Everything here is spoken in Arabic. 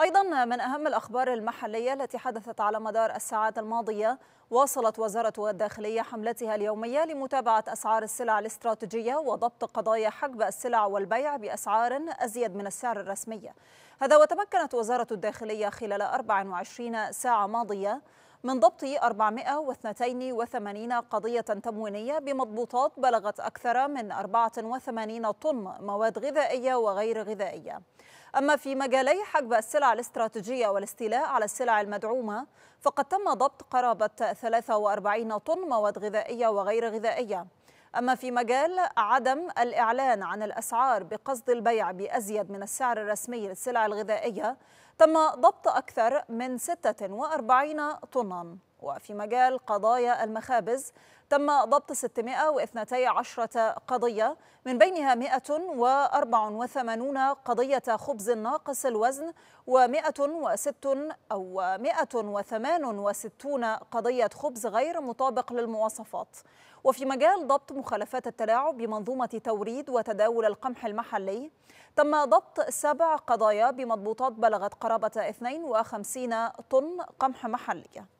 أيضا من أهم الأخبار المحلية التي حدثت على مدار الساعات الماضية واصلت وزارة الداخلية حملتها اليومية لمتابعة أسعار السلع الاستراتيجية وضبط قضايا حجب السلع والبيع بأسعار أزيد من السعر الرسمي هذا وتمكنت وزارة الداخلية خلال 24 ساعة ماضية من ضبط 482 قضية تموينية بمضبوطات بلغت أكثر من 84 طن مواد غذائية وغير غذائية أما في مجالي حجب السلع الاستراتيجية والاستيلاء على السلع المدعومة فقد تم ضبط قرابة 43 طن مواد غذائية وغير غذائية أما في مجال عدم الإعلان عن الأسعار بقصد البيع بأزيد من السعر الرسمي للسلع الغذائية تم ضبط أكثر من 46 طناً وفي مجال قضايا المخابز تم ضبط 612 قضية من بينها 184 قضية خبز ناقص الوزن و106 أو 168 قضية خبز غير مطابق للمواصفات وفي مجال ضبط مخالفات التلاعب بمنظومة توريد وتداول القمح المحلي تم ضبط سبع قضايا بمضبوطات بلغت قرابة 52 طن قمح محلية